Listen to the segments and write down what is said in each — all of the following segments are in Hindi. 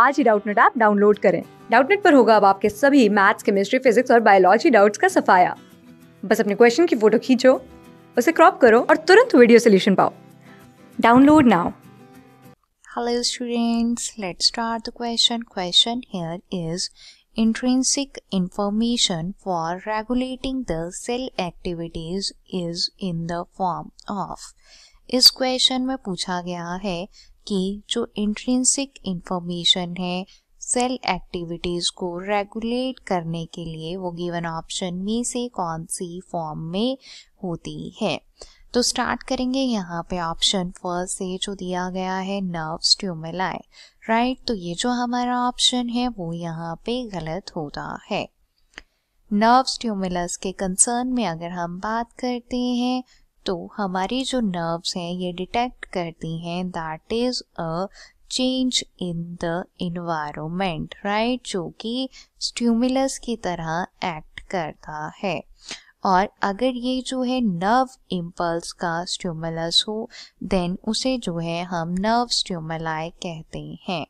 आज ही डाउटनेट ऐप डाउनलोड करें डाउटनेट पर होगा अब आपके सभी मैथ्स केमिस्ट्री फिजिक्स और बायोलॉजी डाउट्स का सफाया बस अपने क्वेश्चन की फोटो खींचो उसे क्रॉप करो और तुरंत वीडियो सोल्यूशन पाओ download now Hello students, let's start the question. Question here is intrinsic information for regulating the cell activities is in the form of इस क्वेश्चन में पूछा गया है कि जो इंट्रेंसिक इंफॉर्मेशन है सेल एक्टिविटीज़ को रेगुलेट करने के लिए वो गिवन ऑप्शन में से कौन सी फॉर्म में होती है तो स्टार्ट करेंगे यहाँ पे ऑप्शन फर्स्ट से जो दिया गया है नर्व स्ट्यूमेलाई राइट तो ये जो हमारा ऑप्शन है वो यहाँ पे गलत होता है नर्व स्ट्यूमुलस के कंसर्न में अगर हम बात करते हैं तो हमारी जो नर्व्स हैं ये डिटेक्ट करती हैं that is a change in the environment right जो कि स्ट्यूमुलस की तरह एक्ट करता है और अगर ये जो है नर्व इम्पल्स का स्ट्यूमुलस हो देन उसे जो है हम नर्व स्ट्यूमलाई कहते हैं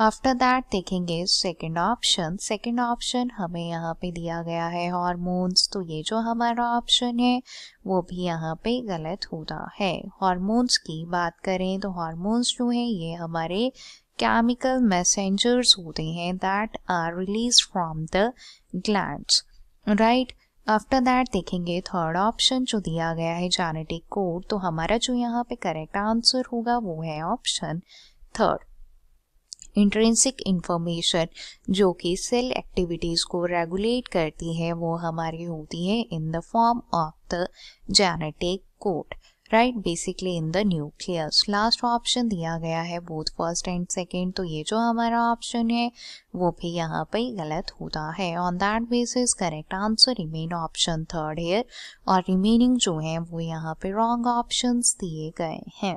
आफ्टर दैट देखेंगे सेकेंड ऑप्शन सेकेंड ऑप्शन हमें यहाँ पे दिया गया है हॉर्मोन्स तो ये जो हमारा ऑप्शन है वो भी यहाँ पे गलत होता है हॉर्मोन्स की बात करें तो हॉर्मोन्स जो हैं ये हमारे केमिकल मैसेंजर्स होते हैं that are released from the gland right after that देखेंगे थर्ड ऑप्शन जो दिया गया है जेनेटिक कोड तो हमारा जो यहाँ पे करेक्ट आंसर होगा वो है ऑप्शन थर्ड इंट्रेंसिक इंफॉर्मेशन जो कि सेल एक्टिविटीज़ को रेगुलेट करती है वो हमारी होती है in the form of the genetic code right basically in the nucleus last option दिया गया है बोथ फर्स्ट एंड सेकेंड तो ये जो हमारा ऑप्शन है वो भी यहाँ पे गलत होता है on that basis correct answer remain option third है और रिमेनिंग जो है वो यहाँ पे रॉन्ग ऑप्शन दिए गए हैं